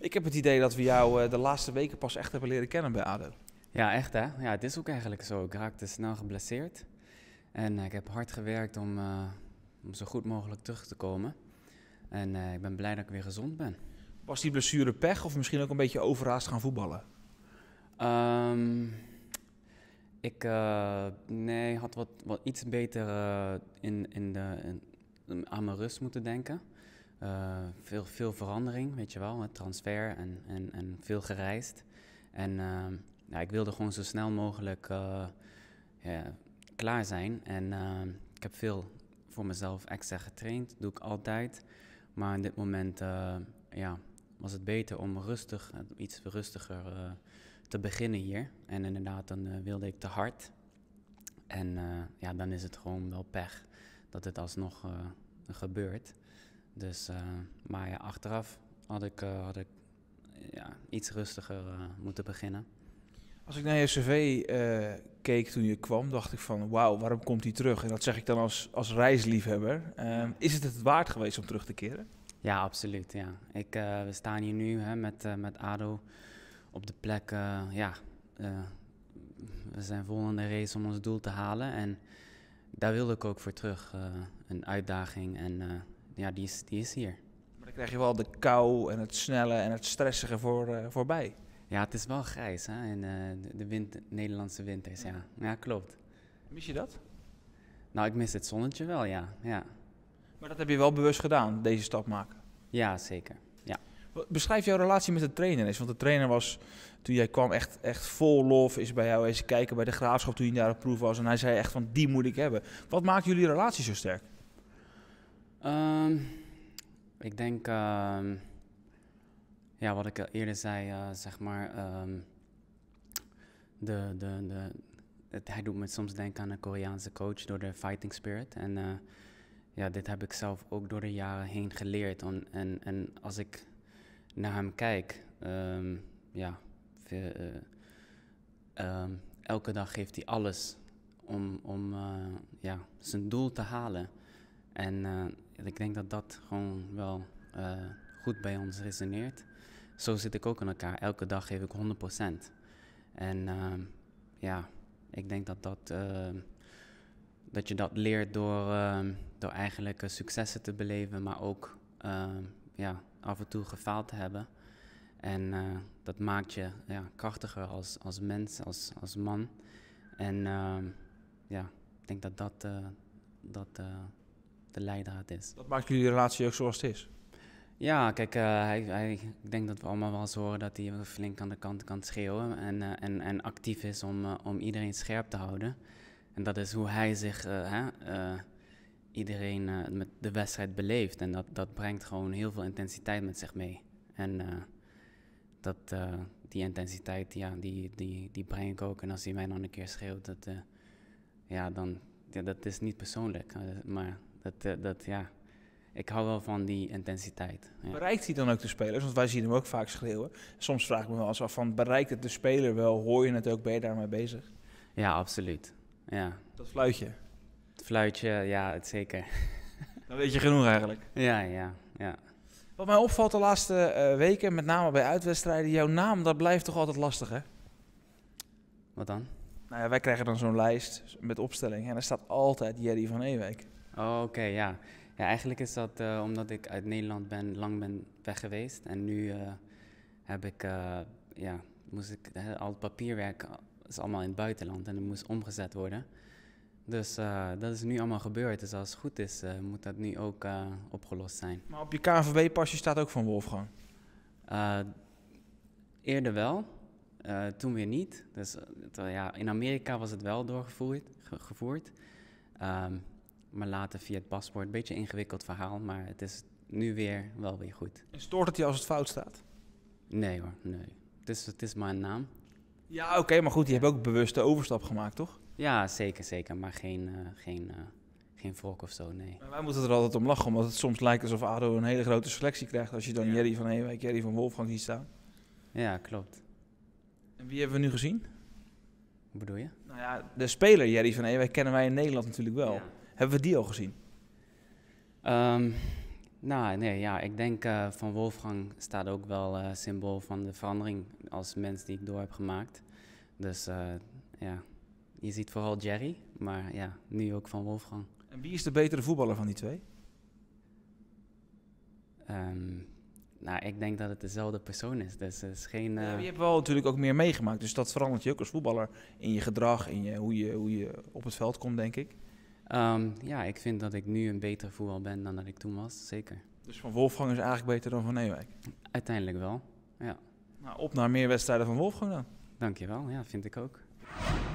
Ik heb het idee dat we jou eh, de laatste weken pas echt hebben leren kennen bij ADO. Ja, echt hè. Ja, het is ook eigenlijk zo. Ik raakte snel geblesseerd. En eh, ik heb hard gewerkt om, eh, om zo goed mogelijk terug te komen. En ik ben blij dat ik weer gezond ben. Was die blessure pech of misschien ook een beetje overhaast gaan voetballen? Um, ik uh, nee, had wat, wat iets beter in, in de, in, aan mijn rust moeten denken. Eh, veel, veel verandering, weet je wel, met transfer en, en, en veel gereisd. En ehm, ja, ik wilde gewoon zo snel mogelijk eh, klaar zijn. En ehm, ik heb veel voor mezelf extra getraind, doe ik altijd. Maar in dit moment eh, ja, was het beter om rustig, iets rustiger te beginnen hier. En inderdaad, dan wilde ik te hard. En ja, dan is het gewoon wel pech dat het alsnog gebeurt. Dus, eh, maar ja, achteraf had ik, eh, had ik ja, iets rustiger eh, moeten beginnen. Als ik naar je cv keek toen je kwam, dacht ik van wauw, waarom komt hij terug? En dat zeg ik dan als, als reisliefhebber. Ehm, is het het waard geweest om terug te keren? Ja, absoluut. Ja. Ik, we staan hier nu hè, met, met ADO op de plek. ja, we zijn vol aan de race om ons doel te halen. En daar wilde ik ook voor terug. een uitdaging en ja, die, is, die is hier. Maar dan krijg je wel de kou en het snelle en het stressige voor, eh, voorbij. Ja, het is wel grijs hè? en eh, de wind, Nederlandse winters, ja. ja. Ja, klopt. Mis je dat? Nou, ik mis het zonnetje wel, ja. ja. Maar dat heb je wel bewust gedaan, deze stap maken? Ja, zeker. Ja. Beschrijf jouw relatie met de trainer eens. Want de trainer was, toen jij kwam, echt, echt vol lof. Is bij jou eens kijken bij de graafschap toen je daar op proef was. En hij zei echt van, die moet ik hebben. Wat maakt jullie relatie zo sterk? Ehm, ik denk, ehm, ja, wat ik al eerder zei, eh, zeg maar, ehm, de, de, de, het, hij doet me soms denken aan een Koreaanse coach door de fighting spirit. En eh, ja, dit heb ik zelf ook door de jaren heen geleerd. En, en, en als ik naar hem kijk, ja, eh, elke dag geeft hij alles om, om ja, zijn doel te halen. En ik denk dat dat gewoon wel eh, goed bij ons resoneert. Zo zit ik ook in elkaar. Elke dag geef ik 100%. En ehm, ja, ik denk dat, dat, ehm, dat je dat leert door, ehm, door eigenlijk successen te beleven, maar ook ja, af en toe gefaald te hebben. En eh, dat maakt je ja, krachtiger als, als mens, als, als man. En ja, ik denk dat dat, eh, dat de leidraad is. Dat maakt jullie relatie ook zoals het is? Ja, kijk, eh, hij, hij, ik denk dat we allemaal wel eens horen dat hij flink aan de kant kan schreeuwen en, eh, en, en actief is om, eh, om iedereen scherp te houden. En dat is hoe hij zich, iedereen met de wedstrijd beleeft. En dat, dat brengt gewoon heel veel intensiteit met zich mee. En dat, die intensiteit, ja, die, die, die breng ik ook. En als hij mij nog een keer schreeuwt, dat, ja, dan, ja, dat is niet persoonlijk, maar dat, eh, dat, ja. Ik hou wel van die intensiteit. Bereikt hij dan ook de spelers? Want wij zien hem ook vaak schreeuwen. Soms vraag ik me wel af van, bereikt het de speler wel? Hoor je het ook? Ben je daarmee bezig? Ja, absoluut. Ja. Dat fluitje? Het fluitje, ja, het zeker. Dan weet je genoeg eigenlijk. Ja, ja, ja. Wat mij opvalt de laatste eh, weken, met name bij uitwedstrijden, jouw naam, dat blijft toch altijd lastig, hè? Wat dan? Nou ja, wij krijgen dan zo'n lijst met opstelling en daar staat altijd Jerry van Ewijk. Oh, Oké, ja. ja. Eigenlijk is dat eh, omdat ik uit Nederland ben, lang ben weg geweest. En nu eh, heb ik, eh, ja, moest ik, al het papierwerk is allemaal in het buitenland en het moest omgezet worden. Dus dat is nu allemaal gebeurd. Dus als het goed is, moet dat nu ook opgelost zijn. Maar op je KNVB-pasje staat ook van Wolfgang? eerder wel, toen weer niet. Dus ja, in Amerika was het wel doorgevoerd. gevoerd. Ehm, maar later via het paspoort. Beetje ingewikkeld verhaal, maar het is nu weer wel weer goed. stoort het je als het fout staat? Nee hoor, nee. Het is, het is maar een naam. Ja, oké, maar goed, je hebt ook bewust de overstap gemaakt, toch? Ja, zeker, zeker. Maar geen, eh, geen, eh, geen volk of zo, nee. Maar wij moeten er altijd om lachen, omdat het soms lijkt alsof ADO een hele grote selectie krijgt... als je dan Jerry van Heemwijk, Jerry van Wolfgang ziet staan. Ja, klopt. En wie hebben we nu gezien? Wat bedoel je? Nou ja, de speler Jerry van Heemwijk kennen wij in Nederland natuurlijk wel. Hebben we die al gezien? Ehm, nou, nee, ja, ik denk eh, van Wolfgang staat ook wel uh, symbool van de verandering als mens die ik door heb gemaakt. Dus eh, ja, je ziet vooral Jerry, maar ja, nu ook van Wolfgang. En wie is de betere voetballer van die twee? Ehm, nou, ik denk dat het dezelfde persoon is. Dus het is geen. je hebt wel natuurlijk ook meer meegemaakt. Dus dat verandert je ook als voetballer in je gedrag, in je, hoe, je, hoe je op het veld komt, denk ik. Ehm, ja, ik vind dat ik nu een betere voetbal ben dan dat ik toen was, zeker. Dus van Wolfgang is eigenlijk beter dan van Ewijk? Uiteindelijk wel, ja. Nou, op naar meer wedstrijden van Wolfgang dan. Dankjewel, ja, vind ik ook.